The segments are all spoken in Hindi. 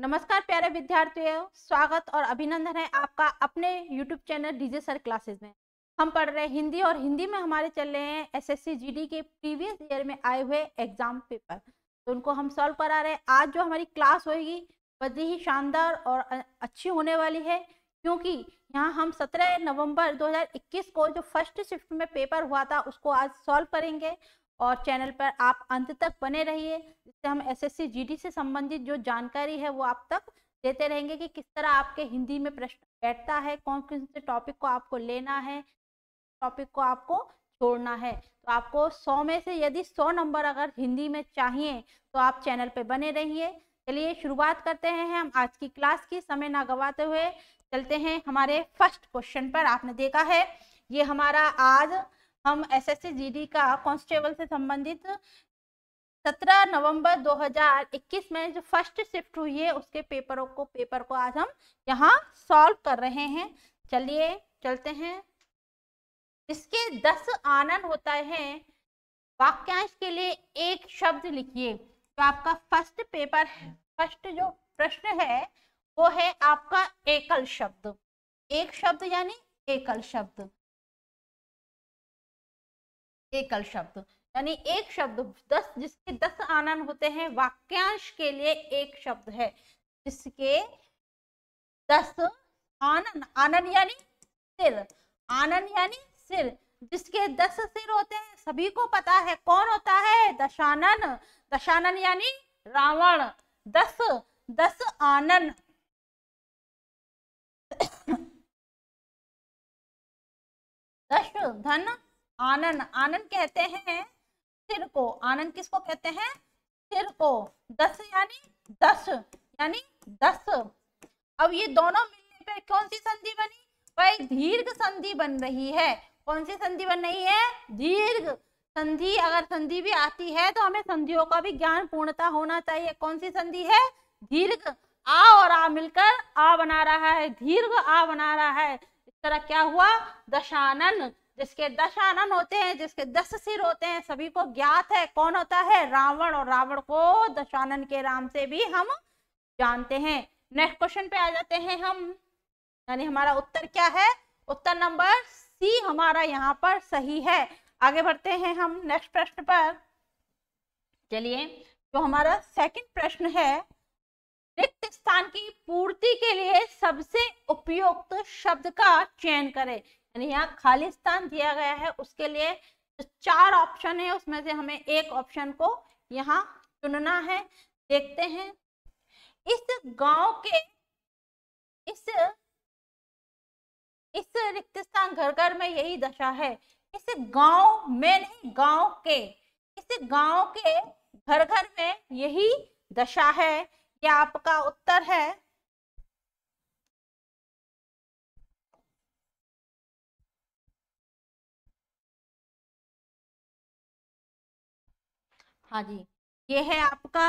नमस्कार प्यारे विद्यार्थियों स्वागत और अभिनंदन है आपका अपने YouTube channel DJ sir classes में हम पढ़ रहे हैं हिंदी और हिंदी में हमारे चल रहे हैं एसएससी जीडी के प्रीवियस ईयर में आए हुए एग्जाम पेपर तो उनको हम सॉल्व करा रहे हैं आज जो हमारी क्लास होगी बड़ी ही शानदार और अच्छी होने वाली है क्योंकि यहाँ हम सत्रह नवम्बर दो को जो फर्स्ट शिफ्ट में पेपर हुआ था उसको आज सॉल्व करेंगे और चैनल पर आप अंत तक बने रहिए जिससे हम एसएससी जीडी से संबंधित जो जानकारी है वो आप तक देते रहेंगे कि किस तरह आपके हिंदी में प्रश्न बैठता है कौन कौन से टॉपिक को आपको लेना है टॉपिक को आपको छोड़ना है तो आपको 100 में से यदि 100 नंबर अगर हिंदी में चाहिए तो आप चैनल पे बने रहिए चलिए शुरुआत करते हैं हम आज की क्लास की समय ना गवाते हुए चलते हैं हमारे फर्स्ट क्वेश्चन पर आपने देखा है ये हमारा आज हम एसएससी जीडी का कांस्टेबल से संबंधित 17 नवंबर 2021 में जो फर्स्ट शिफ्ट हुई है उसके पेपरों को पेपर को आज हम यहाँ सॉल्व कर रहे हैं चलिए चलते हैं इसके 10 आनंद होता है वाक्यांश के लिए एक शब्द लिखिए तो आपका फर्स्ट पेपर फर्स्ट जो प्रश्न है वो है आपका एकल शब्द एक शब्द यानी एकल शब्द एकल शब्द यानी एक शब्द दस जिसके दस आनंद होते हैं वाक्यांश के लिए एक शब्द है जिसके दस आनन आनन यानी सिर आनन यानी सिर जिसके दस सिर होते हैं सभी को पता है कौन होता है दशानन दशानन यानी रावण दस दस आनन दश धन आनन आनन कहते हैं सिर को आनन किसको कहते हैं सिर को दस यानी दस यानी दस अब ये दोनों मिलने पर कौन सी संधि बनी भाई दीर्घ संधि बन रही है कौन सी संधि बन रही है दीर्घ संधि अगर संधि भी आती है तो हमें संधियों का भी ज्ञान पूर्णता होना चाहिए कौन सी संधि है दीर्घ आ और आ मिलकर आ बना रहा है दीर्घ आ बना रहा है इस तरह क्या हुआ दशानन जिसके दश आनंद होते हैं जिसके दस सिर होते हैं सभी को ज्ञात है कौन होता है रावण और रावण को दशानन के राम से भी हम जानते हैं नेक्स्ट क्वेश्चन पे आ जाते हैं हम यानी हमारा उत्तर क्या है उत्तर नंबर सी हमारा यहाँ पर सही है आगे बढ़ते हैं हम नेक्स्ट प्रश्न पर चलिए जो हमारा सेकंड प्रश्न है रिक्त स्थान की पूर्ति के लिए सबसे उपयुक्त शब्द का चयन करें यानी यहाँ खालिस्तान दिया गया है उसके लिए चार ऑप्शन है उसमें से हमें एक ऑप्शन को यहाँ चुनना है देखते हैं इस गांव के इस इस रिक्त स्थान घर घर में यही दशा है इस गांव में नहीं गांव के इस गांव के घर घर में यही दशा है यह आपका उत्तर है हाँ जी ये है आपका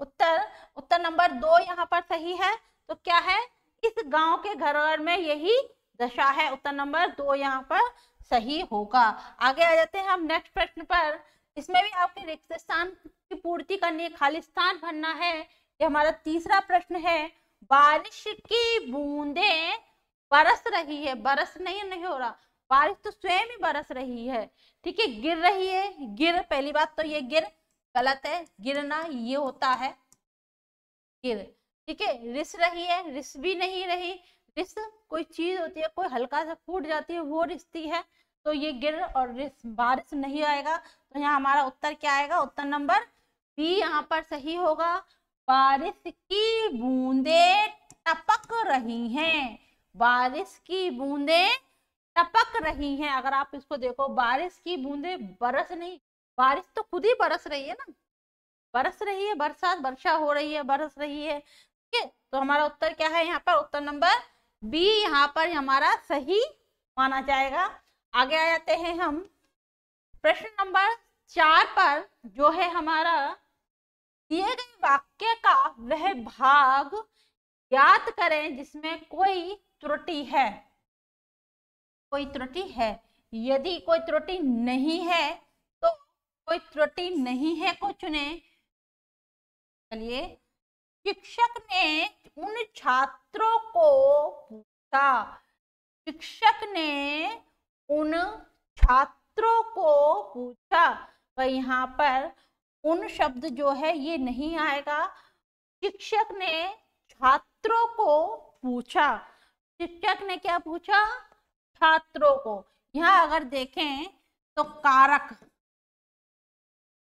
उत्तर उत्तर नंबर दो यहाँ पर सही है तो क्या है इस गांव के घर में यही दशा है उत्तर नंबर दो यहाँ पर सही होगा आगे आ जाते हैं हम नेक्स्ट प्रश्न पर इसमें भी आपके रिक्त स्थान की पूर्ति करनी है खाली स्थान भरना है ये हमारा तीसरा प्रश्न है बारिश की बूंदे बरस रही है बरस नहीं नहीं हो रहा बारिश तो स्वयं ही बरस रही है ठीक है गिर रही है गिर पहली बात तो ये गिर गलत है गिरना ये होता है गिर ठीक है रिस रही है रिस भी नहीं रही रिस कोई चीज होती है कोई हल्का सा फूट जाती है वो रिसती है तो ये गिर और रिस बारिश नहीं आएगा तो यहाँ हमारा उत्तर क्या आएगा उत्तर नंबर बी यहाँ पर सही होगा बारिश की बूंदे टपक रही हैं बारिश की बूंदें टपक रही हैं अगर आप इसको देखो बारिश की बूंदे बरस नहीं बारिश तो खुद ही बरस रही है ना बरस रही है बरसात वर्षा हो रही है बरस रही है ठीक है तो हमारा उत्तर क्या है यहाँ पर उत्तर नंबर बी यहाँ पर हमारा सही माना जाएगा आगे आ जाते हैं हम प्रश्न नंबर चार पर जो है हमारा दिए गए वाक्य का वह भाग ज्ञात करें जिसमें कोई त्रुटि है कोई त्रुटि है यदि कोई त्रुटि नहीं है तो कोई त्रुटि नहीं है को चुने चलिए शिक्षक ने उन छात्रों को पूछा शिक्षक ने उन छात्रों को पूछा तो यहाँ पर उन शब्द जो है ये नहीं आएगा शिक्षक ने छात्रों को पूछा शिक्षक ने क्या पूछा छात्रों को यहाँ अगर देखें तो कारक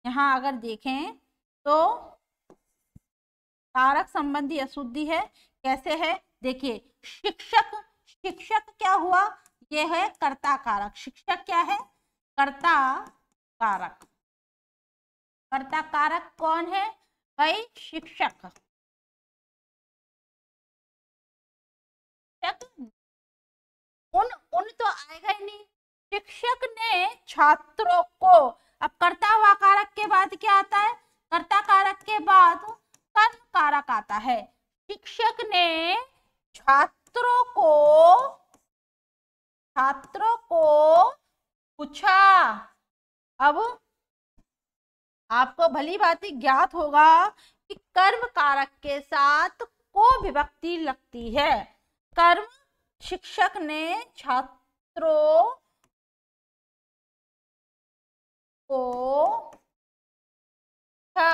यहाँ अगर देखें तो कारक संबंधी अशुद्धि है कैसे है देखिए शिक्षक शिक्षक क्या हुआ यह है कर्ता कारक शिक्षक क्या है कर्ता कारक कर्ता कारक कौन है भाई शिक्षक उन उन तो आएगा ही नहीं शिक्षक ने छात्रों को अब कर्ता व कारक के बाद क्या आता है कर्ता कारक के बाद कर्म कारक आता है शिक्षक ने छात्रों को छात्रों को पूछा अब आपको भली ही ज्ञात होगा कि कर्म कारक के साथ को विभक्ति लगती है कर्म शिक्षक ने छात्रों को था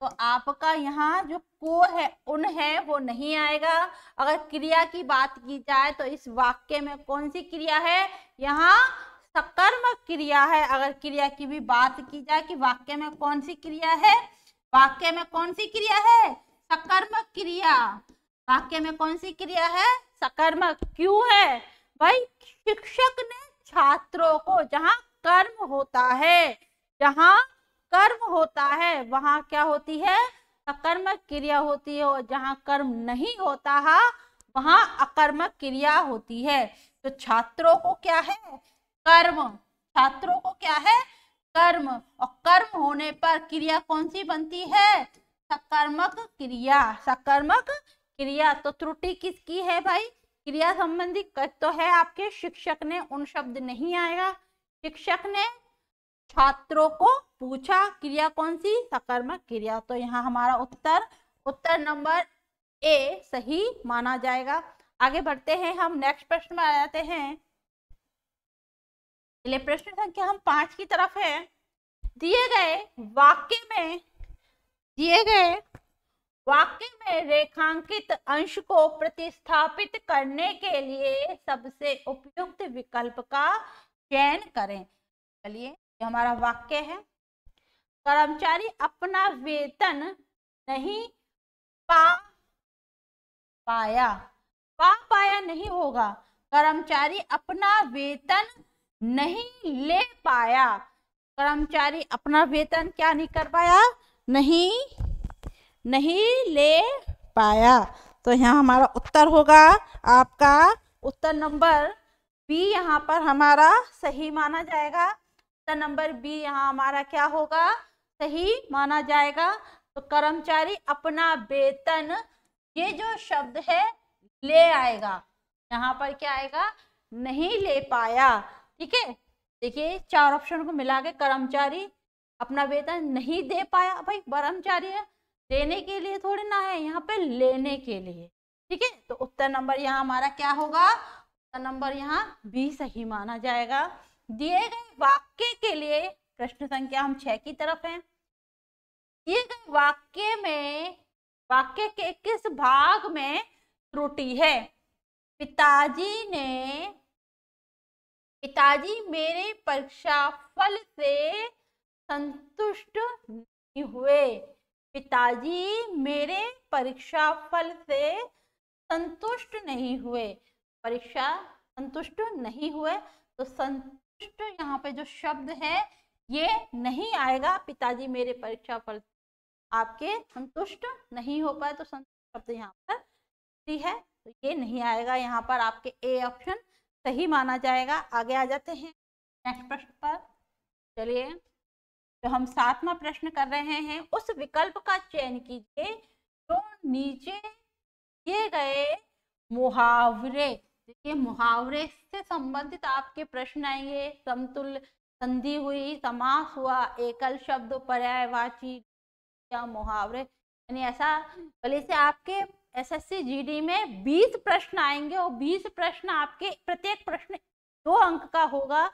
तो आपका यहाँ जो को है उन है वो नहीं आएगा अगर क्रिया की बात की जाए तो इस वाक्य में कौन सी क्रिया है यहाँ सकर्मक क्रिया है अगर क्रिया की भी बात की जाए कि वाक्य में कौन सी क्रिया है वाक्य में कौन सी क्रिया है सकर्मक क्रिया वाक्य में कौन सी क्रिया है सकर्मक क्यों है भाई शिक्षक ने छात्रों को जहाँ कर्म होता है जहाँ कर्म होता है वहाँ क्या होती है सकर्मक क्रिया होती है और जहाँ कर्म नहीं होता है वहाँ अकर्मक क्रिया होती है तो छात्रों को क्या है कर्म छात्रों को क्या है कर्म और कर्म होने पर क्रिया कौन सी बनती है सकर्मक क्रिया सकर्मक क्रिया तो त्रुटि किसकी है भाई क्रिया संबंधी तो है आपके शिक्षक ने उन शब्द नहीं आएगा शिक्षक ने छात्रों को पूछा क्रिया कौन सी सकर्मक क्रिया तो यहाँ हमारा उत्तर उत्तर नंबर ए सही माना जाएगा आगे बढ़ते हैं हम नेक्स्ट प्रश्न में आ जाते हैं प्रश्न संख्या हम पांच की तरफ है दिए गए वाक्य में दिए गए वाक्य में रेखांकित अंश को प्रतिस्थापित करने के लिए सबसे उपयुक्त विकल्प का चयन करें चलिए ये हमारा वाक्य है कर्मचारी अपना वेतन नहीं पा पाया पा पाया नहीं होगा कर्मचारी अपना वेतन नहीं ले पाया कर्मचारी अपना वेतन क्या नहीं कर पाया नहीं नहीं ले पाया तो यहाँ हमारा उत्तर होगा आपका उत्तर नंबर बी यहाँ पर हमारा सही माना जाएगा उत्तर नंबर बी यहाँ हमारा क्या होगा सही माना जाएगा तो कर्मचारी अपना वेतन ये जो शब्द है ले आएगा यहाँ पर क्या आएगा नहीं ले पाया ठीक है देखिए चार ऑप्शन को मिला के कर्मचारी अपना वेतन नहीं दे पाया भाई कर्मचारी है देने के लिए थोड़ी ना है यहाँ पे लेने के लिए ठीक है तो उत्तर नंबर यहाँ हमारा क्या होगा उत्तर नंबर यहाँ बी सही माना जाएगा दिए गए वाक्य के लिए प्रश्न संख्या हम छह की तरफ है दिए गए वाक्य में वाक्य के किस भाग में त्रुटि है पिताजी ने पिताजी मेरे परीक्षा फल से संतुष्ट नहीं हुए पिताजी मेरे परीक्षा फल से संतुष्ट नहीं हुए परीक्षा संतुष्ट नहीं हुए तो संतुष्ट यहाँ पे जो शब्द है ये नहीं आएगा पिताजी मेरे परीक्षा फल आपके संतुष्ट नहीं हो पाए तो संतुष्ट शब्द यहाँ पर सी है तो ये नहीं आएगा यहाँ पर आपके ए ऑप्शन सही माना जाएगा आगे आ जाते हैं नेक्स्ट प्रश्न पर चलिए जो हम सातवां प्रश्न कर रहे हैं उस विकल्प का चयन कीजिए जो नीचे दिए गए मुहावरे देखिए मुहावरे से संबंधित आपके प्रश्न आएंगे समतुल संधि हुई समास हुआ एकल शब्द पर्यायवाची या मुहावरे यानी ऐसा भले से आपके एसएससी जीडी में 20 प्रश्न आएंगे और 20 प्रश्न आपके प्रत्येक प्रश्न दो अंक का होगा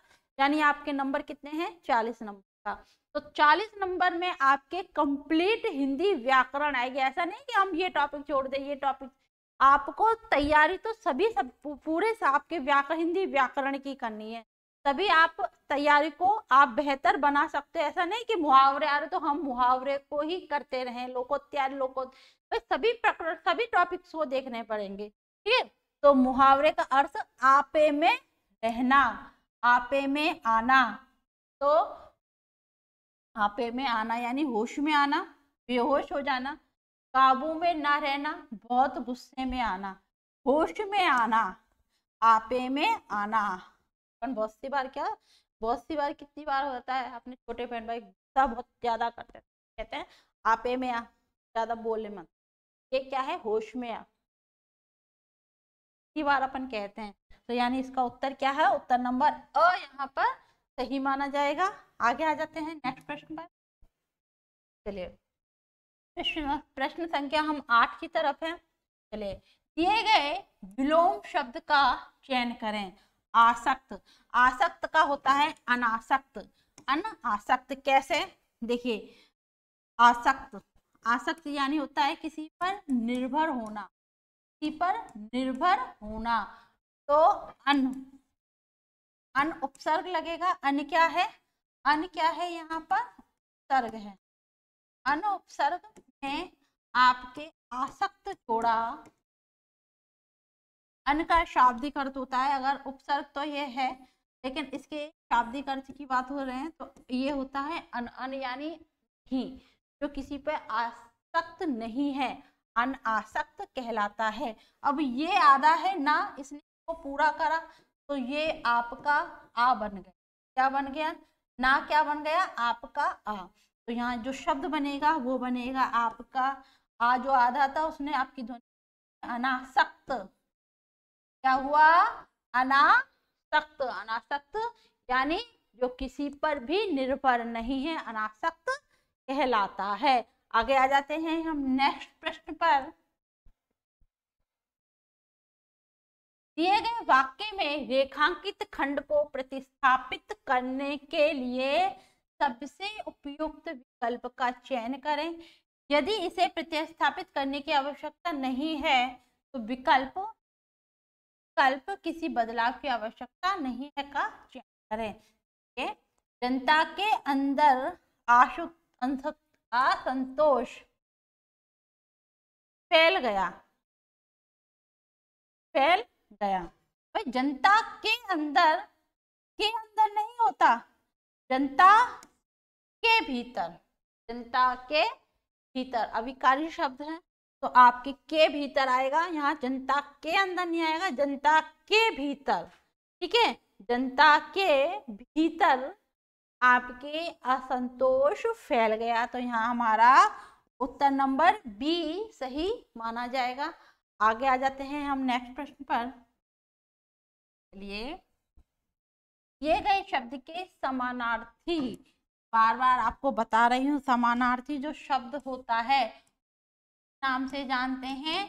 यानी आपके नंबर कितने हैं 40 नंबर तो 40 नंबर में आपके कंप्लीट हिंदी व्याकरण आएगी ऐसा नहीं कि हम ये टॉपिक छोड़ दें ये टॉपिक आपको तैयारी तो सभी सब पूरे आपके व्याकरण हिंदी व्याकरण की करनी है तभी आप तैयारी को आप बेहतर बना सकते हो ऐसा नहीं कि मुहावरे आ रहे तो हम मुहावरे को ही करते रहें लोकोत्यार लोको भाई तो सभी प्रकरण सभी टॉपिक्स को देखने पड़ेंगे ठीक है तो मुहावरे का अर्थ आपे में रहना आपे में आना तो आपे में आना यानी होश में आना बेहोश हो जाना काबू में ना रहना बहुत गुस्से में आना होश में आना आपे में आना अपन बहुत सी बार क्या बहुत सी बार कितनी बार होता है अपने छोटे बहन भाई गुस्सा बहुत ज़्यादा करते कहते हैं आपे में आ ज़्यादा बोले मत ये क्या है होश में आ बार अपन कहते हैं तो यानी इसका उत्तर क्या है उत्तर नंबर अ यहाँ पर सही माना जाएगा आगे आ जाते हैं नेक्स्ट प्रश्न पर चलिए प्रश्न प्रश्न संख्या हम आठ की तरफ है चलिए दिए गए विलोम शब्द का चयन करें आसक्त आसक्त का होता है अनासक्त अनासक्त कैसे देखिए आसक्त आसक्त यानी होता है किसी पर निर्भर होना किसी पर निर्भर होना तो अन अन उपसर्ग लगेगा अन क्या है अन क्या है यहाँ पर उपसर्ग है अन उपसर्ग में आपके आसक्त जोड़ा अन का शाब्दिक अर्थ होता है अगर उपसर्ग तो ये है लेकिन इसके शाब्दिक अर्थ की बात हो रहे हैं तो ये होता है अन अन यानी ही जो किसी पे आसक्त नहीं है अन आसक्त कहलाता है अब ये आधा है ना इसने वो पूरा करा तो ये आपका आ बन गया क्या बन गया ना क्या बन गया आपका आ तो यहाँ जो शब्द बनेगा वो बनेगा आपका आ जो आधा था उसने आपकी ध्वनि अनासक्त क्या हुआ अनासक्त अनासक्त यानी जो किसी पर भी निर्भर नहीं है अनासक्त कहलाता है आगे आ जाते हैं हम नेक्स्ट प्रश्न पर दिए गए वाक्य में रेखांकित खंड को प्रतिस्थापित करने के लिए सबसे उपयुक्त विकल्प का चयन करें यदि इसे प्रतिस्थापित करने की आवश्यकता नहीं है तो विकल्प विकल्प किसी बदलाव की आवश्यकता नहीं है का चयन करें के जनता के अंदर आशु असंतोष फैल गया फैल गया भाई जनता के अंदर के अंदर नहीं होता जनता के भीतर जनता के भीतर अविकारी शब्द है तो आपके के भीतर आएगा यहाँ जनता के अंदर नहीं आएगा जनता के भीतर ठीक है जनता के भीतर आपके असंतोष फैल गया तो यहाँ हमारा उत्तर नंबर बी सही माना जाएगा आगे आ जाते हैं हम नेक्स्ट प्रश्न पर चलिए ये गए शब्द के समानार्थी बार बार आपको बता रही हूँ समानार्थी जो शब्द होता है नाम से जानते हैं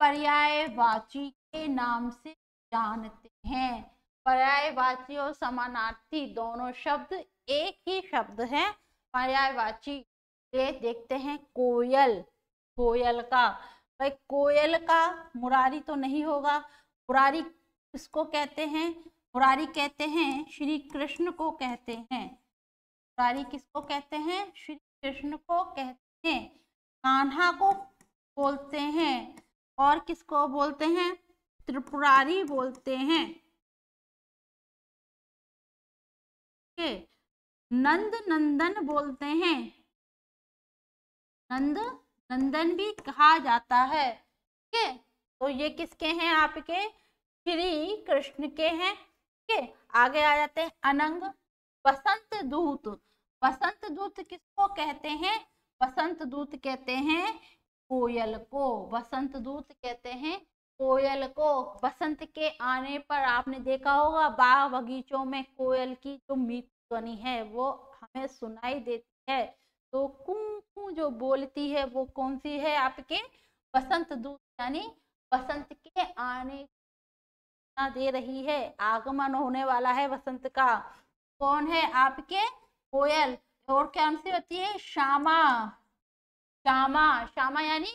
पर्यायवाची के नाम से जानते हैं पर्यायवाची और समानार्थी दोनों शब्द एक ही शब्द है पर्यायवाची ये देखते हैं कोयल कोयल का भाई कोयल का मुरारी तो नहीं होगा मुरारी किसको कहते हैं मुरारी कहते हैं श्री कृष्ण को कहते हैं मुरारी किसको कहते हैं श्री कृष्ण को कहते हैं कान्हा को बोलते हैं और किसको बोलते हैं त्रिपुरारी बोलते हैं नंद नंदन बोलते हैं नंद नंदन भी कहा जाता है ठीक है तो ये किसके हैं आपके श्री कृष्ण के हैं ठीक है आगे आ जाते हैं अनंग बसंत दूत बसंत दूत किसको कहते हैं बसंत दूत कहते हैं कोयल को बसंत दूत कहते हैं कोयल को बसंत के आने पर आपने देखा होगा बाग बगीचों में कोयल की जो मीठी ध्वनि है वो हमें सुनाई देती है तो कुंकू जो बोलती है वो कौन सी है आपके बसंत दूत यानी बसंत के आने दे रही है आगमन होने वाला है बसंत का कौन है आपके कोयल और कौन सी होती है श्यामा श्यामा श्यामा यानी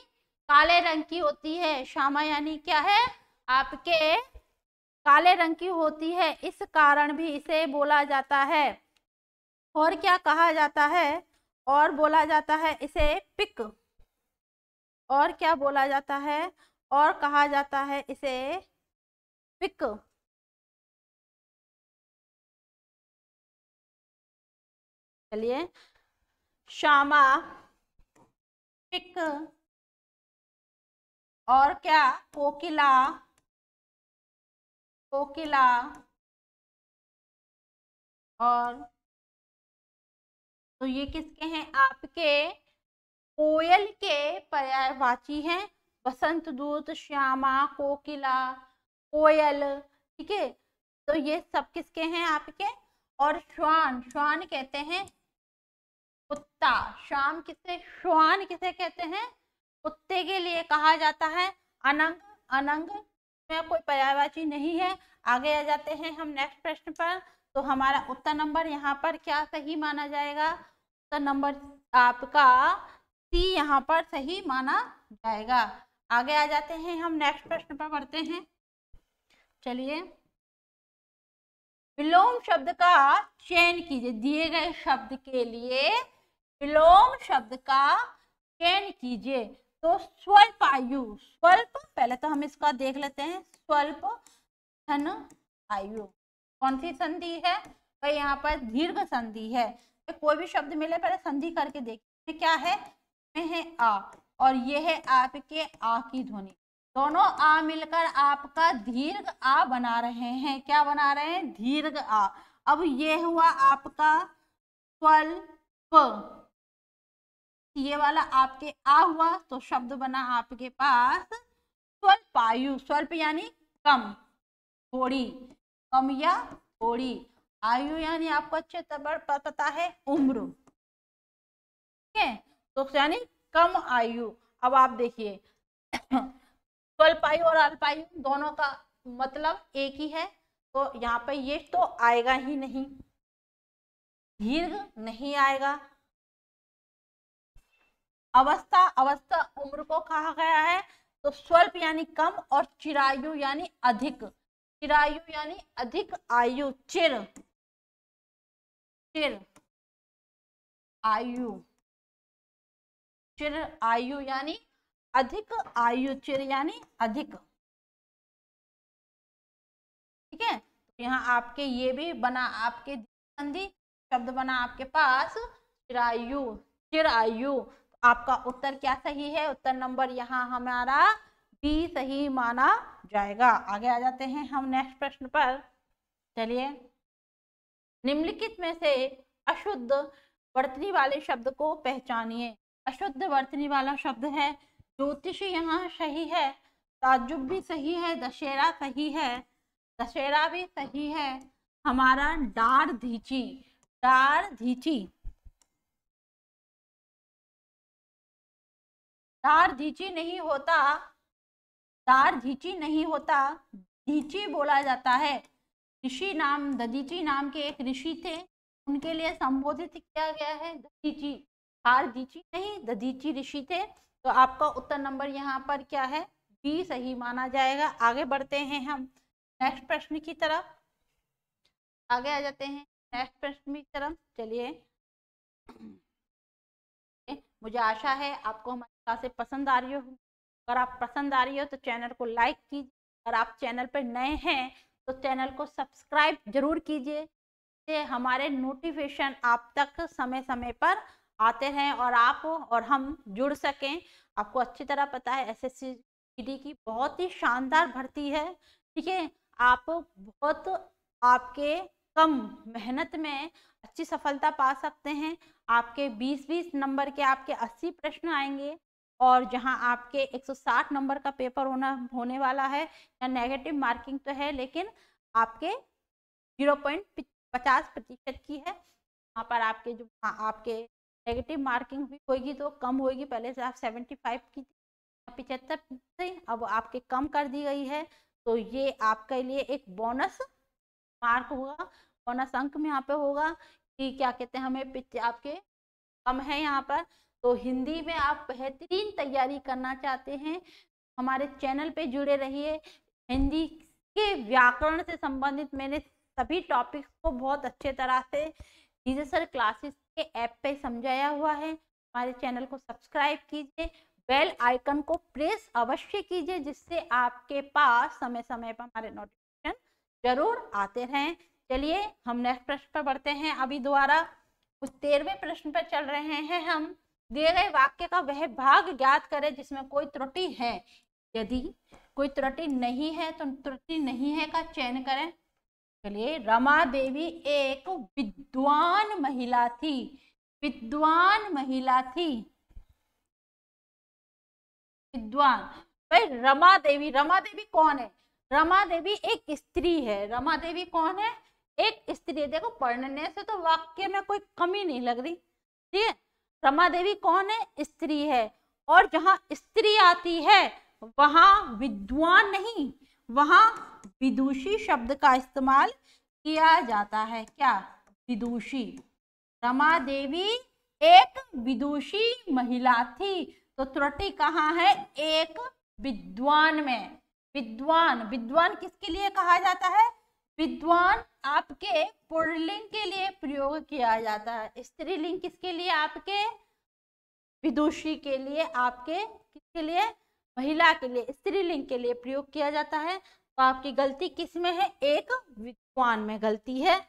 काले रंग की होती है श्यामा यानी क्या है आपके काले रंग की होती है इस कारण भी इसे बोला जाता है और क्या कहा जाता है और बोला जाता है इसे पिक और क्या बोला जाता है और कहा जाता है इसे पिक चलिए श्यामा पिक और क्या कोकिला कोकिला और तो ये किसके हैं आपके कोयल के पर्यायवाची हैं बसंत दूत श्यामा कोकिला कोयल ठीक है तो ये सब किसके हैं आपके और श्वान श्वान कहते हैं कुत्ता श्याम किसे श्वान किसे कहते हैं कुत्ते के लिए कहा जाता है अनंग अनंग में कोई पर्यायवाची नहीं है आगे आ जाते हैं हम नेक्स्ट प्रश्न पर तो हमारा उत्तर नंबर यहाँ पर क्या सही माना जाएगा उत्तर नंबर आपका सी यहाँ पर सही माना जाएगा आगे आ जाते हैं हम नेक्स्ट प्रश्न पर पढ़ते हैं चलिए विलोम शब्द का चयन कीजिए दिए गए शब्द के लिए विलोम शब्द का चयन कीजिए तो स्वल्प आयु स्वल्प पहले तो हम इसका देख लेते हैं स्वल्प धन आयु कौन सी संधि है भाई यहाँ पर दीर्घ संधि है तो कोई भी शब्द मिले पहले संधि करके देखिए क्या है है आ और ये है आपके आ की ध्वनि दोनों आ मिलकर आपका दीर्घ आ बना रहे हैं क्या बना रहे हैं दीर्घ आ अब ये हुआ आपका स्वल्प ये वाला आपके आ हुआ तो शब्द बना आपके पास स्वल्पायु स्वल्प यानी कम थोड़ी कम या थोड़ी आयु यानी आपको अच्छे पता है उम्र ठीक है तो यानी कम आयु अब आप देखिए स्वल्प आयु और अल्पायु दोनों का मतलब एक ही है तो यहाँ पे ये तो आएगा ही नहीं दीर्घ नहीं आएगा अवस्था अवस्था उम्र को कहा गया है तो स्वल्प यानी कम और चिरायु यानी अधिक चिरायु यानी अधिक आयु चिर चिर आयु चिर आयु यानी अधिक आयु चिर यानी अधिक ठीक है तो यहाँ आपके ये भी बना आपके संधि शब्द बना आपके पास चिरायु चिरायु आपका उत्तर क्या सही है उत्तर नंबर यहाँ हमारा भी सही माना जाएगा आगे आ जाते हैं हम नेक्स्ट प्रश्न पर चलिए निम्नलिखित में से अशुद्ध वर्तनी वाले शब्द को पहचानिए अशुद्ध वर्तनी वाला शब्द है ज्योतिष यहाँ सही है ताजुब भी सही है दशहरा सही है दशहरा भी सही है हमारा डार धीची डार धीची डार धीची नहीं होता दार धीची नहीं होता धीची बोला जाता है ऋषि नाम ददीची नाम के एक ऋषि थे उनके लिए संबोधित किया गया है ददीची दार दीची नहीं ददीची ऋषि थे तो आपका उत्तर नंबर यहाँ पर क्या है बी सही माना जाएगा आगे बढ़ते हैं हम नेक्स्ट प्रश्न की तरफ आगे आ जाते हैं नेक्स्ट प्रश्न की तरफ चलिए मुझे आशा है आपको हमारी क्लासे पसंद आ रही होगी अगर आप पसंद आ रही हो तो चैनल को लाइक कीजिए अगर आप चैनल पर नए हैं तो चैनल को सब्सक्राइब जरूर कीजिए से हमारे नोटिफिकेशन आप तक समय समय पर आते रहें और आप और हम जुड़ सकें आपको अच्छी तरह पता है एस एस की बहुत ही शानदार भर्ती है ठीक है आप बहुत आपके कम मेहनत में अच्छी सफलता पा सकते हैं आपके 20-20 नंबर के आपके 80 प्रश्न आएंगे और जहां आपके 160 नंबर का पेपर होना होने वाला है या नेगेटिव मार्किंग तो है लेकिन आपके 0.50 प्रतिशत की है वहां पर आपके जो हाँ, आपके नेगेटिव मार्किंग भी होगी तो कम होगी पहले से आप 75 की थी पिचहत्तर थी अब आपके कम कर दी गई है तो ये आपके लिए एक बोनस मार्क होगा बोनस अंक में यहाँ पे होगा कि क्या कहते हैं हमें आपके कम है यहाँ पर तो हिंदी में आप बेहतरीन तैयारी करना चाहते हैं हमारे चैनल पे जुड़े रहिए हिंदी के व्याकरण से संबंधित मैंने सभी टॉपिक्स को बहुत अच्छे तरह से डीजे सर क्लासेस के ऐप पे समझाया हुआ है हमारे चैनल को सब्सक्राइब कीजिए बेल आइकन को प्रेस अवश्य कीजिए जिससे आपके पास समय समय पर हमारे नोटिफिकेशन जरूर आते रहें चलिए हम नेक्स्ट प्रश्न पर बढ़ते हैं अभी दोबारा उस तेरहवें प्रश्न पर चल रहे हैं हम दिए गए वाक्य का वह भाग ज्ञात करें जिसमें कोई त्रुटि है यदि कोई त्रुटि नहीं है तो त्रुटि नहीं है का चयन करें चलिए रमा देवी एक विद्वान महिला थी विद्वान महिला थी विद्वान भाई रमा देवी रमा देवी कौन है रमा देवी एक स्त्री है रमा देवी कौन है एक स्त्री है देखो पढ़ने से तो वाक्य में कोई कमी नहीं लग रही ठीक है रमा देवी कौन है स्त्री है और जहां स्त्री आती है वहां विद्वान नहीं वहां विदुषी शब्द का इस्तेमाल किया जाता है क्या विदुषी रमा देवी एक विदुषी महिला थी तो त्रुटि कहाँ है एक विद्वान में विद्वान विद्वान किसके लिए कहा जाता है विद्वान आपके पुरलिंग के लिए प्रयोग किया जाता है स्त्रीलिंग किसके लिए आपके विदुषी के लिए आपके किसके लिए महिला के लिए स्त्रीलिंग के लिए प्रयोग किया जाता है तो आपकी गलती किस में है एक विद्वान में गलती है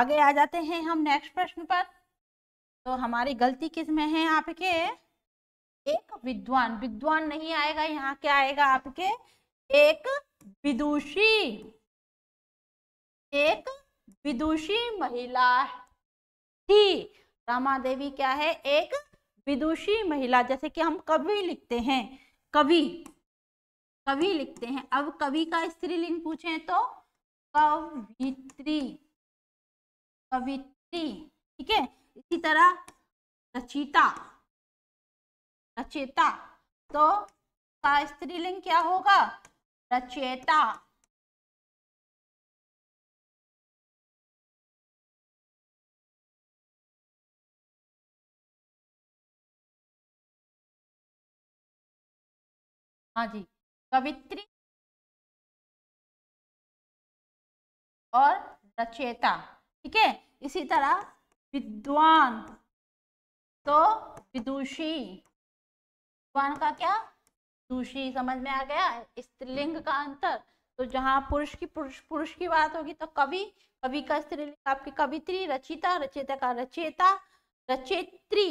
आगे आ जाते हैं हम नेक्स्ट प्रश्न पर तो हमारी गलती किस में है आपके एक विद्वान विद्वान नहीं आएगा यहाँ क्या आएगा आपके एक विदुषी एक विदुषी महिला थी रामा देवी क्या है एक विदुषी महिला जैसे कि हम कवि लिखते हैं कवि कवि लिखते हैं अब कवि का स्त्रीलिंग पूछे तो कवित्री कवित्री ठीक है इसी तरह रचिता रचेता तो का स्त्रीलिंग क्या होगा रचेता हाँ जी कवित्री और रचयिता ठीक है इसी तरह विद्वान तो विदुषी विद्वान का क्या दूषी समझ में आ गया स्त्रीलिंग का अंतर तो जहाँ पुरुष की पुरुष पुरुष की बात होगी तो कवि कवि का स्त्रीलिंग आपकी कवित्री रचिता रचिता का रचेता रचेत्री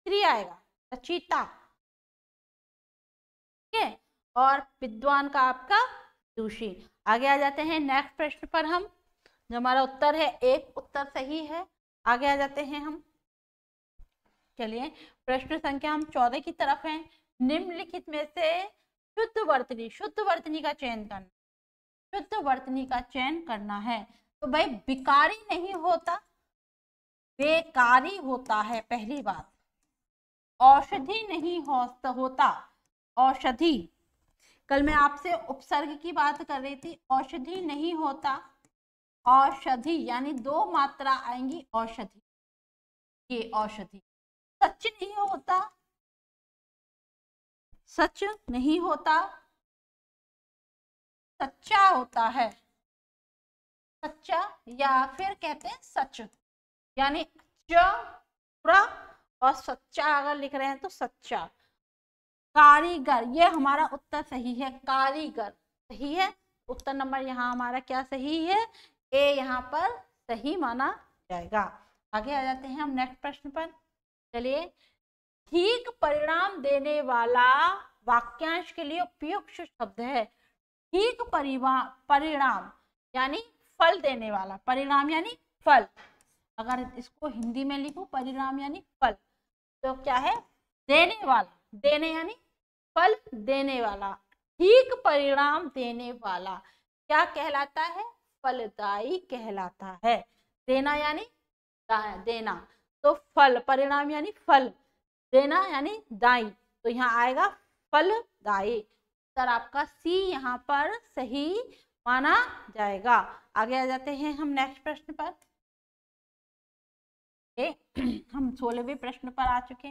स्त्री आएगा रचिता ठीक है और विद्वान का आपका दूषी आगे आ जाते हैं नेक्स्ट प्रश्न पर हम जो हमारा उत्तर है एक उत्तर सही है आगे आ जाते हैं हम चलिए प्रश्न संख्या हम चौदह की तरफ हैं निम्नलिखित में से शुद्ध वर्तनी शुद्ध वर्तनी का चयन करना शुद्ध वर्तनी का चयन करना है तो भाई बिकारी नहीं होता बेकारी होता है पहली बात औषधि नहीं होता औषधि कल मैं आपसे उपसर्ग की बात कर रही थी औषधि नहीं होता औषधि यानी दो मात्रा आएंगी औषधि ये औषधि सच नहीं होता सच नहीं होता सच्चा होता है सच्चा या फिर कहते हैं सच यानी प्र और सच्चा अगर लिख रहे हैं तो सच्चा कारीगर ये हमारा उत्तर सही है कारीगर सही है उत्तर नंबर यहाँ हमारा क्या सही है ए यहाँ पर सही माना जाएगा आगे आ जाते हैं हम नेक्स्ट प्रश्न पर चलिए ठीक परिणाम देने वाला वाक्यांश के लिए उपयुक्त शब्द है ठीक परिवा परिणाम यानी फल देने वाला परिणाम यानी फल अगर इसको हिंदी में लिखू परिणाम यानी फल तो क्या है देने वाला देने यानी फल देने वाला ठीक परिणाम देने वाला क्या कहलाता है फलदायी कहलाता है देना यानी देना तो फल परिणाम यानी फल देना यानी दाई तो यहाँ आएगा फलदाई सर आपका सी यहाँ पर सही माना जाएगा आगे आ जाते हैं हम नेक्स्ट प्रश्न पर ए, हम सोलहवें प्रश्न पर आ चुके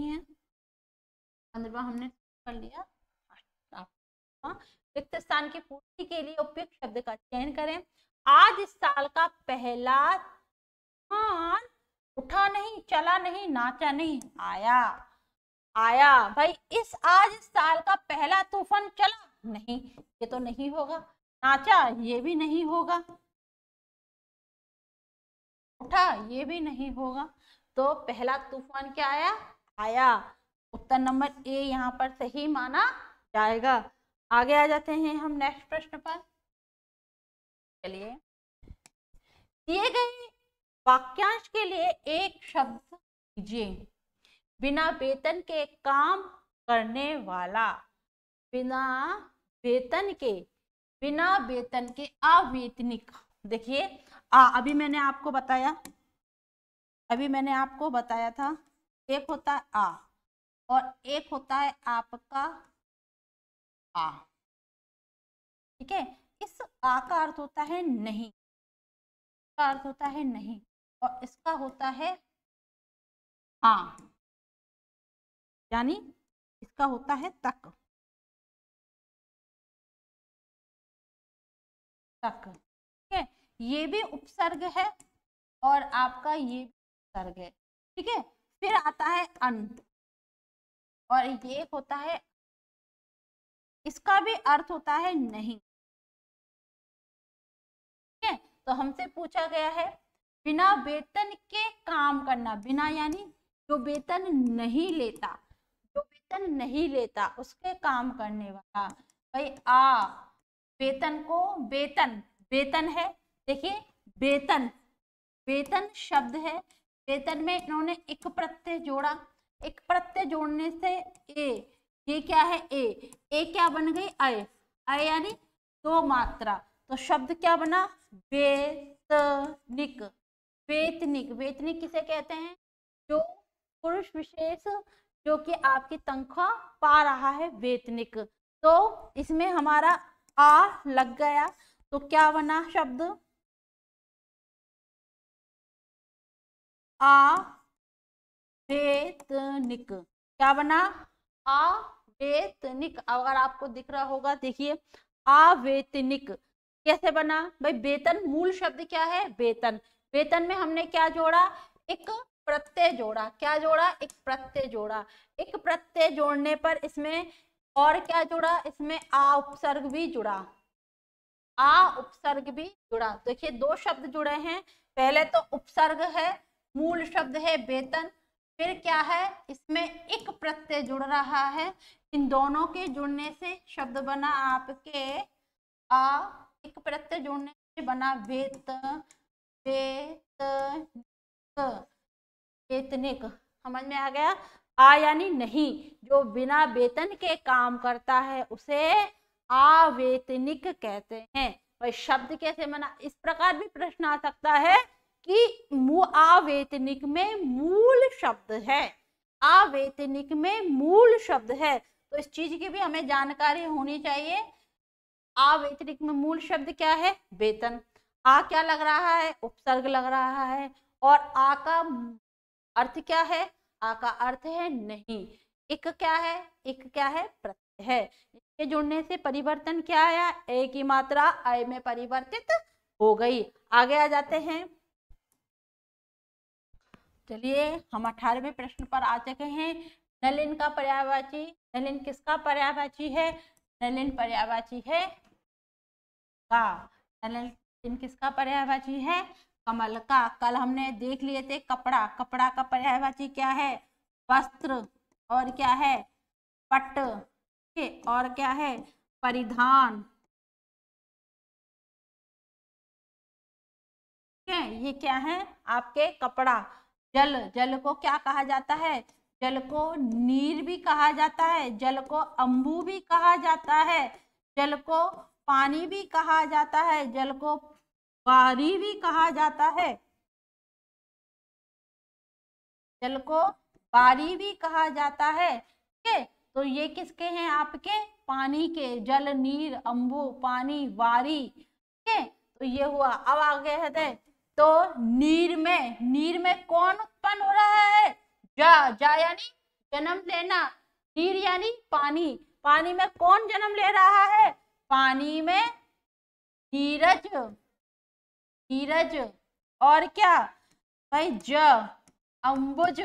हैं पंद्रवा हमने कर लिया रिक्त स्थान की पूर्ति के लिए उपयुक्त शब्द का चयन करें आज इस साल का पहला तूफान उठा नहीं चला नहीं नाचा नहीं आया आया भाई इस आज इस साल का पहला तूफान चला नहीं ये तो नहीं होगा नाचा ये भी नहीं होगा उठा ये भी नहीं होगा तो पहला तूफान क्या आया आया उत्तर नंबर ए यहाँ पर सही माना जाएगा आगे आ जाते हैं हम नेक्स्ट प्रश्न पर चलिए दिए गए वाक्यांश के लिए एक शब्द दीजिए बिना वेतन के काम करने वाला बिना वेतन के बिना वेतन के अवेतनिक देखिए अभी मैंने आपको बताया अभी मैंने आपको बताया था एक होता है आ और एक होता है आपका आ ठीक है इस आ का अर्थ होता है नहीं का अर्थ होता है नहीं और इसका होता है आ यानी इसका होता है तक तक ठीक है ये भी उपसर्ग है और आपका ये भी उपसर्ग है ठीक है फिर आता है अंत और ये होता है इसका भी अर्थ होता है नहीं ठीक है तो हमसे पूछा गया है बिना वेतन के काम करना बिना यानी जो वेतन नहीं लेता जो वेतन नहीं लेता उसके काम करने वाला भाई आ वेतन को वेतन वेतन है देखिए वेतन वेतन शब्द है वेतन में इन्होंने एक प्रत्यय जोड़ा एक प्रत्यय जोड़ने से ए ये क्या है ए ए क्या बन गई अय अय यानी दो मात्रा तो शब्द क्या बना वेतनिक वेतनिक वेतनिक किसे कहते हैं जो पुरुष विशेष जो कि आपकी तनख्वाह पा रहा है वेतनिक तो इसमें हमारा आ लग गया तो क्या बना शब्द आ अवेतनिक क्या बना अवेतनिक अगर आपको दिख रहा होगा देखिए अवेतनिक कैसे बना भाई वेतन मूल शब्द क्या है वेतन वेतन में हमने क्या जोड़ा एक प्रत्यय जोड़ा क्या जोड़ा एक प्रत्यय जोड़ा एक प्रत्यय जोड़ने पर इसमें और क्या जुड़ा इसमें आ उपसर्ग भी जुड़ा आ उपसर्ग भी जुड़ा देखिए दो शब्द जुड़े हैं पहले तो उपसर्ग है मूल शब्द है वेतन फिर क्या है इसमें एक प्रत्यय जुड़ रहा है इन दोनों के जुड़ने से शब्द बना आपके आ एक प्रत्यय जुड़ने से बना वेत वेत वेतनिक समझ में आ गया आ यानी नहीं जो बिना वेतन के काम करता है उसे आवेतनिक कहते हैं और शब्द कैसे बना इस प्रकार भी प्रश्न आ सकता है कि आवेतनिक में मूल शब्द है आवेतनिक में मूल शब्द है तो इस चीज की भी हमें जानकारी होनी चाहिए आवेतनिक में मूल शब्द क्या है वेतन आ क्या लग रहा है उपसर्ग लग रहा है और आ का अर्थ क्या है आ का अर्थ है नहीं एक क्या है एक क्या है प्रत्यय है इसके जुड़ने से परिवर्तन क्या आया ए की मात्रा अय में परिवर्तित हो गई आगे आ जाते हैं चलिए हम अठारहवें प्रश्न पर आ चुके हैं नलिन का पर्यायवाची नलिन किसका पर्यायवाची है नलिन पर्यायवाची है का नलिन किसका पर्यायवाची है कमल का कल हमने देख लिए थे कपड़ा कपड़ा का पर्यायवाची क्या है वस्त्र और क्या है पट और क्या है परिधान ठीक है ये क्या है आपके कपड़ा जल जल को क्या कहा जाता है जल को नीर भी कहा जाता है जल को अम्बू भी कहा जाता है जल को पानी भी कहा जाता है जल को बारी भी कहा जाता है जल को बारी भी कहा जाता है ठीक है तो ये किसके हैं आपके पानी के जल नीर अम्बू पानी वारी ठीक है तो ये हुआ अब आगे है तो नीर में नीर में कौन उत्पन्न हो रहा है जा जा यानी जन्म लेना नीर यानी पानी पानी में कौन जन्म ले रहा है पानी में नीरज नीरज और क्या भाई ज अंबुज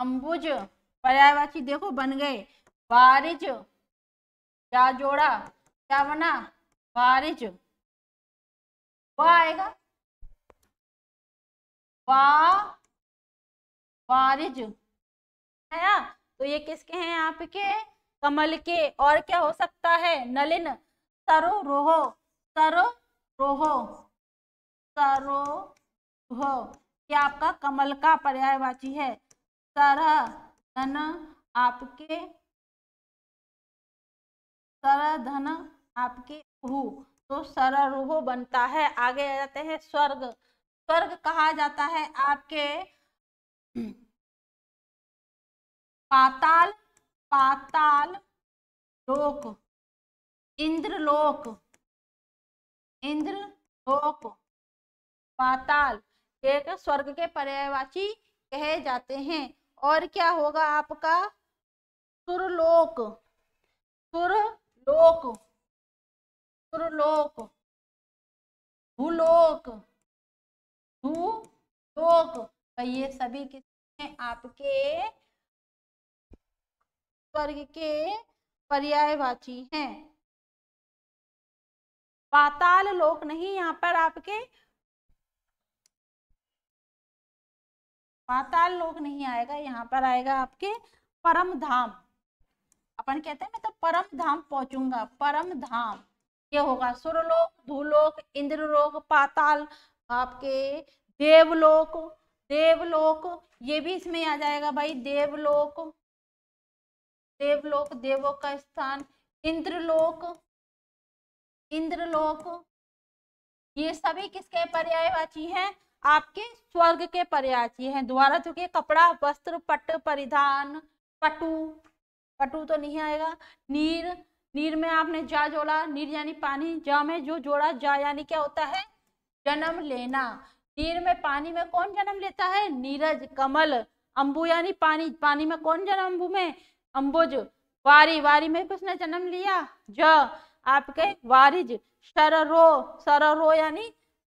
अंबुज पर्यायवाची देखो बन गए बारिज क्या जोड़ा क्या बना बारिज वा आएगा वा वारिज है ना तो ये किसके हैं आपके कमल के और क्या हो सकता है नलिन सरो रोहो सरो रोहो सरो हो ये आपका कमल का पर्यायवाची है धन आपके धन आपके हु तो सरारूहो बनता है आगे आ जाते हैं स्वर्ग स्वर्ग कहा जाता है आपके पाताल पाताल लोक इंद्रलोक इंद्रलोक पाताल एक स्वर्ग के पर्यायवाची कहे जाते हैं और क्या होगा आपका सुरलोक सुरलोक Outro louco. Do लोक दू तो ये सभी किसने आपके स्वर्ग के पर्यायवाची हैं पाताल लोक नहीं यहाँ पर आपके पाताल लोक नहीं आएगा यहाँ पर आएगा आपके परम धाम अपन कहते हैं मैं तो परम धाम पहुंचूंगा परम धाम ये होगा सुरलोक भूलोक इंद्रलोक पाताल आपके देवलोक देवलोक ये भी इसमें आ जाएगा भाई देवलोक देवलोक देवों का स्थान इंद्रलोक इंद्रलोक ये सभी किसके पर्यायवाची हैं आपके स्वर्ग के पर्यायवाची हैं द्वारा चुके कपड़ा वस्त्र पट परिधान पटु पटु तो नहीं आएगा नीर नीर में आपने जा जोड़ा नीर यानी पानी जा में जो जोड़ा जा यानी क्या होता है जन्म लेना नीर में पानी में कौन जन्म लेता है नीरज कमल अंबु यानी पानी पानी में कौन जन्म अंबु में अंबुज वारी वारी में किसने जन्म लिया ज आपके वारिज शररो सररो यानी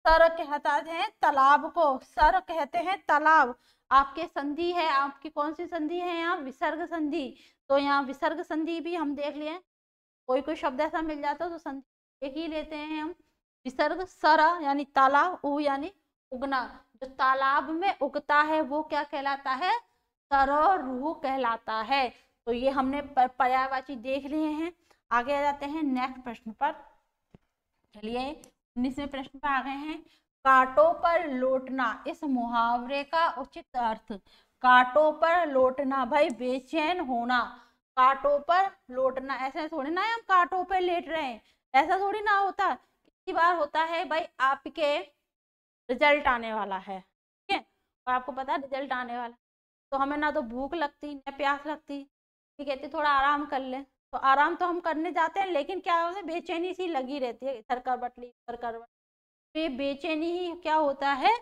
सर कहता है तालाब को सर कहते हैं तालाब आपके संधि है आपकी कौन सी संधि है यहाँ विसर्ग संधि तो यहाँ विसर्ग संधि भी हम देख लिए कोई कोई शब्द ऐसा मिल जाता है तो संधि एक ही लेते हैं हम विसर्ग सरा यानी तालाब उ यानी उगना जो तालाब में उगता है वो क्या कहलाता है सरोह कहलाता है तो ये हमने पर्यायवाची देख लिए हैं आगे आ जाते हैं नेक्स्ट प्रश्न पर चलिए उन्नीसवें प्रश्न पर आ गए हैं कांटों पर लौटना इस मुहावरे का उचित अर्थ कांटों पर लौटना भाई बेचैन होना कांटों पर लौटना ऐसा थोड़ी ना है हम कांटों पर लेट रहे हैं ऐसा थोड़ी ना होता कितनी बार होता है भाई आपके रिजल्ट आने वाला है ठीक है और आपको पता है रिजल्ट आने वाला तो हमें ना तो भूख लगती ना प्यास लगती ठीक कहते तो थोड़ा आराम कर ले तो आराम तो हम करने जाते हैं लेकिन क्या होता है बेचैनी सी लगी रहती है इधर करवट ली इधर करवट तो ये बेचैनी ही क्या होता है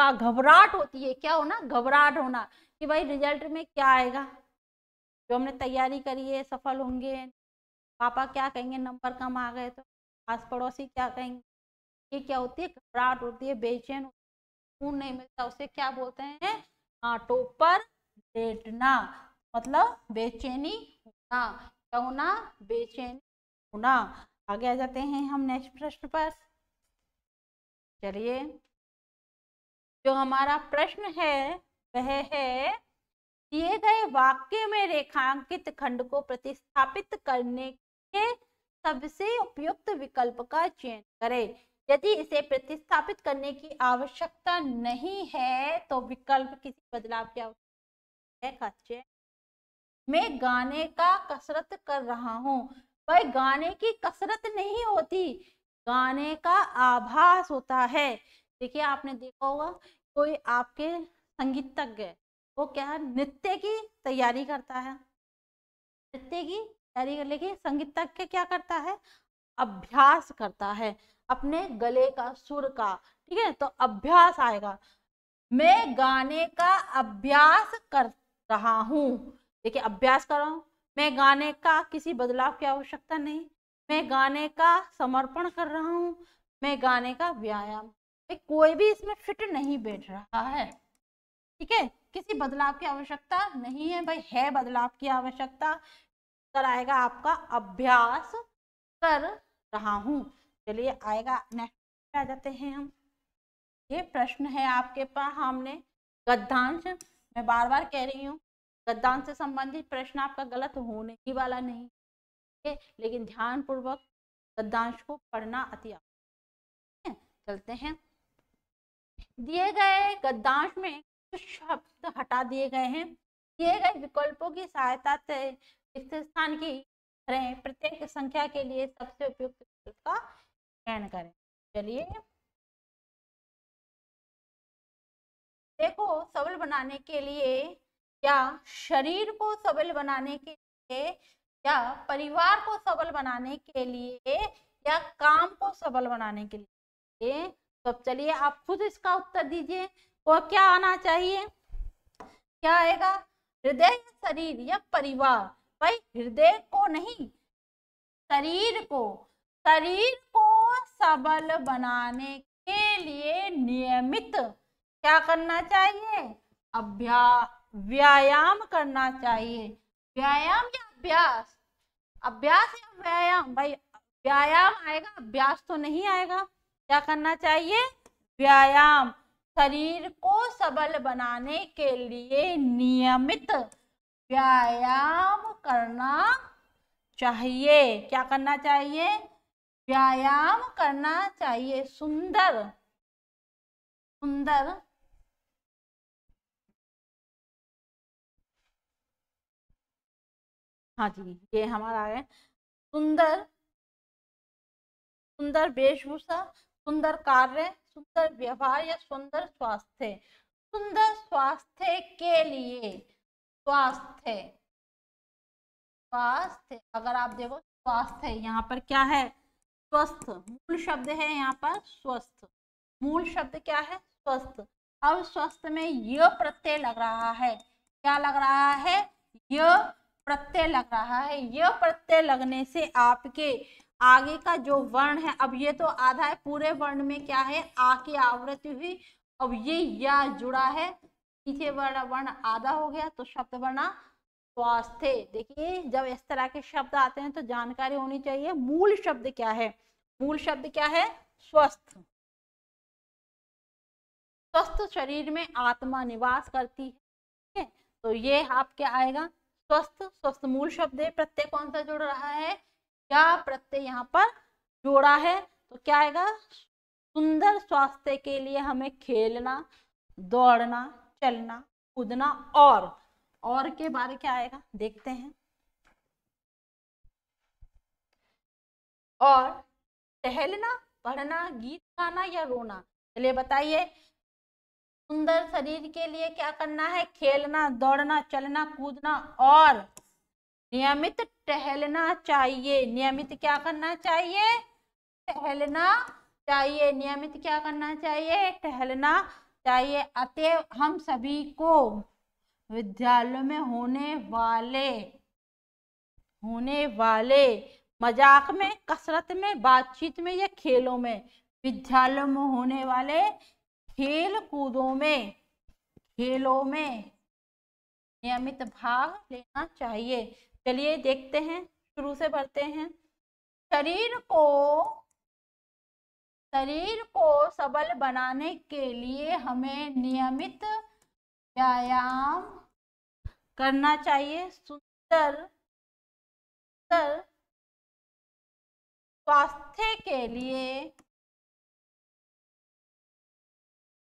का घबराहट होती है क्या होना घबराहट होना कि भाई रिजल्ट में क्या आएगा जो हमने तैयारी करी है सफल होंगे पापा क्या कहेंगे नंबर कम आ गए तो आस पड़ोसी क्या कहेंगे ये क्या होती है घबराहट होती है बेचैन खून नहीं मिलता उसे क्या बोलते हैं आटो पर लेटना मतलब बेचैनी होना क्या होना बेचैनी होना आगे आ जाते हैं हम नेक्स्ट प्रश्न पर चलिए जो हमारा प्रश्न है वह है दिए गए वाक्य में रेखांकित खंड को प्रतिस्थापित करने के सबसे उपयुक्त विकल्प का चयन करें यदि इसे प्रतिस्थापित करने की आवश्यकता नहीं है तो विकल्प किसी बदलाव की आवश्यकता है मैं गाने का कसरत कर रहा हूँ भाई गाने की कसरत नहीं होती गाने का आभास होता है देखिए आपने देखा होगा कोई आपके संगीतज्ञ है वो क्या है नृत्य की तैयारी करता है नृत्य की तैयारी कर लेके संगीत तक के क्या करता है अभ्यास करता है अपने गले का सुर का ठीक है तो अभ्यास आएगा मैं गाने का अभ्यास कर रहा हूँ देखिए अभ्यास कर रहा हूँ मैं गाने का किसी बदलाव की आवश्यकता नहीं मैं गाने का समर्पण कर रहा हूँ मैं गाने का व्यायाम कोई भी इसमें फिट नहीं बैठ रहा है ठीक है किसी बदलाव की आवश्यकता नहीं है भाई है बदलाव की आवश्यकता कर आएगा आपका अभ्यास कर रहा हूँ चलिए आएगा नेक्स्ट आ जाते हैं हम ये प्रश्न है आपके पास हमने गद्दांश मैं बार बार कह रही हूँ गद्दांश से संबंधित प्रश्न आपका गलत होने ही वाला नहीं है लेकिन ध्यान पूर्वक गद्दांश को पढ़ना अति आवश्यक है चलते हैं दिए गए गद्दांश में शब्द हटा दिए गए हैं दिए गए विकल्पों की सहायता से रिक्त स्थान की करें प्रत्येक संख्या के लिए सबसे उपयुक्त विकल्प का चयन करें चलिए देखो सबल बनाने के लिए या शरीर को सबल बनाने के लिए या परिवार को सबल बनाने के लिए या काम को सबल बनाने के लिए तो चलिए आप खुद इसका उत्तर दीजिए और क्या आना चाहिए क्या आएगा हृदय शरीर या परिवार भाई हृदय को नहीं शरीर को शरीर को सबल बनाने के लिए नियमित क्या करना चाहिए अभ्यास व्यायाम करना चाहिए व्यायाम या अभ्यास अभ्यास या व्यायाम भाई व्यायाम आएगा अभ्यास तो नहीं आएगा क्या करना चाहिए व्यायाम शरीर को सबल बनाने के लिए नियमित व्यायाम करना चाहिए क्या करना चाहिए व्यायाम करना चाहिए सुंदर सुंदर हाँ जी ये हमारा है सुंदर सुंदर वेशभूषा सुंदर कार्य सुंदर व्यवहार या सुंदर स्वास्थ्य सुंदर स्वास्थ्य के लिए स्वास्थ्य स्वास्थ्य अगर आप देखो स्वास्थ्य यहाँ पर क्या है स्वस्थ मूल शब्द है यहाँ पर स्वस्थ मूल शब्द क्या है स्वस्थ अब स्वस्थ में यह प्रत्यय लग रहा है क्या लग रहा है यह प्रत्यय लग रहा है यह प्रत्यय लगने से आपके आगे का जो वर्ण है अब ये तो आधा है पूरे वर्ण में क्या है आ की आवृत्ति हुई अब ये या जुड़ा है पीछे वर्ण वर्ण आधा हो गया तो शब्द बना स्वास्थ्य देखिए जब इस तरह के शब्द आते हैं तो जानकारी होनी चाहिए मूल शब्द क्या है मूल शब्द क्या है स्वस्थ स्वस्थ शरीर में आत्मा निवास करती है ठीक है तो ये आपके आएगा स्वस्थ स्वस्थ मूल शब्द है प्रत्यय कौन सा जुड़ रहा है क्या प्रत्यय यहाँ पर जोड़ा है तो क्या आएगा सुंदर स्वास्थ्य के लिए हमें खेलना दौड़ना चलना कूदना और और के बारे क्या आएगा देखते हैं और टहलना पढ़ना गीत गाना या रोना चलिए बताइए सुंदर शरीर के लिए क्या करना है खेलना दौड़ना चलना कूदना और नियमित टहलना चाहिए नियमित क्या करना चाहिए टहलना चाहिए नियमित क्या करना चाहिए टहलना चाहिए अतएव हम सभी को विद्यालय में होने वाले होने वाले मजाक में कसरत में बातचीत में या खेलों में विद्यालयों में होने वाले खेल कूदों में खेलों में नियमित भाग लेना चाहिए चलिए देखते हैं शुरू से भरते हैं शरीर को शरीर को सबल बनाने के लिए हमें नियमित व्यायाम करना चाहिए सुंदर सुंदर स्वास्थ्य के लिए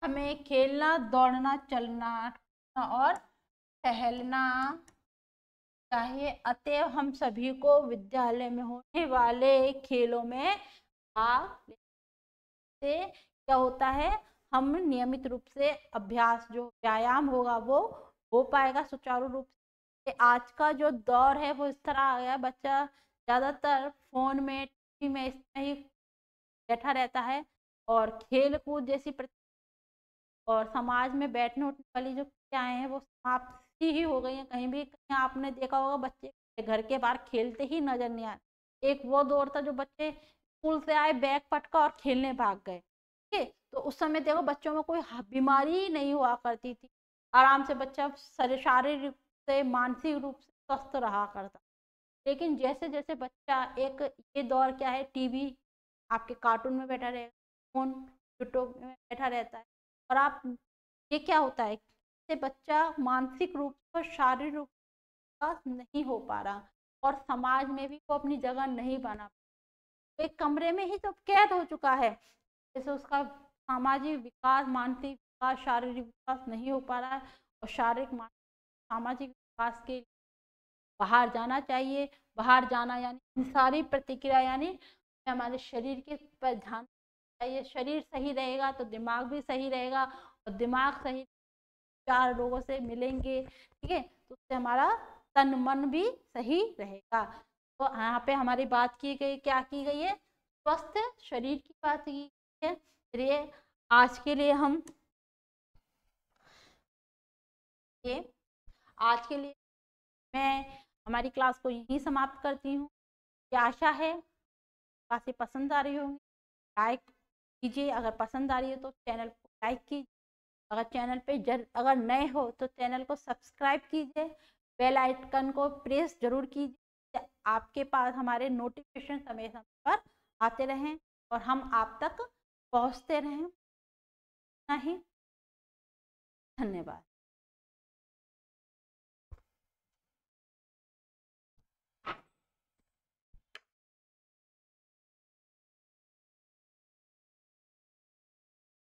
हमें खेलना दौड़ना चलना और टहलना चाहिए अतएव हम सभी को विद्यालय में होने वाले खेलों में भाग से क्या होता है हम नियमित रूप से अभ्यास जो व्यायाम होगा वो हो पाएगा सुचारू रूप से आज का जो दौर है वो इस तरह आ गया बच्चा ज़्यादातर फोन में टीवी में इस तरह ही बैठा रहता है और खेल कूद जैसी और समाज में बैठने उठने वाली जो क्रियाएँ हैं वो समाप्त ही हो गई हैं कहीं भी आपने देखा होगा बच्चे घर के बाहर खेलते ही नजर नहीं आए एक वो दौर था जो बच्चे स्कूल से आए बैग पटका और खेलने भाग गए ठीक है तो उस समय देखो बच्चों में कोई बीमारी नहीं हुआ करती थी आराम से बच्चा शारीरिक रूप से मानसिक रूप से स्वस्थ रहा करता लेकिन जैसे जैसे बच्चा एक ये दौर क्या है टीवी आपके कार्टून में बैठा रहेगा फोन यूट्यूब में बैठा रहता है और आप ये क्या होता है से बच्चा मानसिक रूप से शारीरिक रूप विकास नहीं हो पा रहा और समाज में भी वो अपनी जगह नहीं बना तो एक कमरे में ही जब कैद हो चुका है जैसे उसका सामाजिक विकास मानसिक विकास शारीरिक विकास नहीं हो पा रहा है और शारीरिक सामाजिक विकास के बाहर जाना चाहिए बाहर जाना यानी सारी प्रतिक्रिया यानी हमारे शरीर के पर ध्यान चाहिए शरीर सही रहेगा तो दिमाग भी सही रहेगा और दिमाग सही चार लोगों से मिलेंगे ठीक है तो उससे हमारा तन मन भी सही रहेगा तो यहाँ पे हमारी बात की गई क्या की गई है स्वस्थ शरीर की बात की गई है चलिए आज के लिए हम ये आज के लिए मैं हमारी क्लास को यहीं समाप्त करती हूँ आशा है काफी पसंद आ रही होंगी लाइक कीजिए अगर पसंद आ रही है तो चैनल को लाइक कीजिए अगर चैनल पे जर अगर नए हो तो चैनल को सब्सक्राइब कीजिए बेल आइकन को प्रेस जरूर कीजिए आपके पास हमारे नोटिफिकेशन समय समय पर आते रहें और हम आप तक पहुंचते रहें नहीं धन्यवाद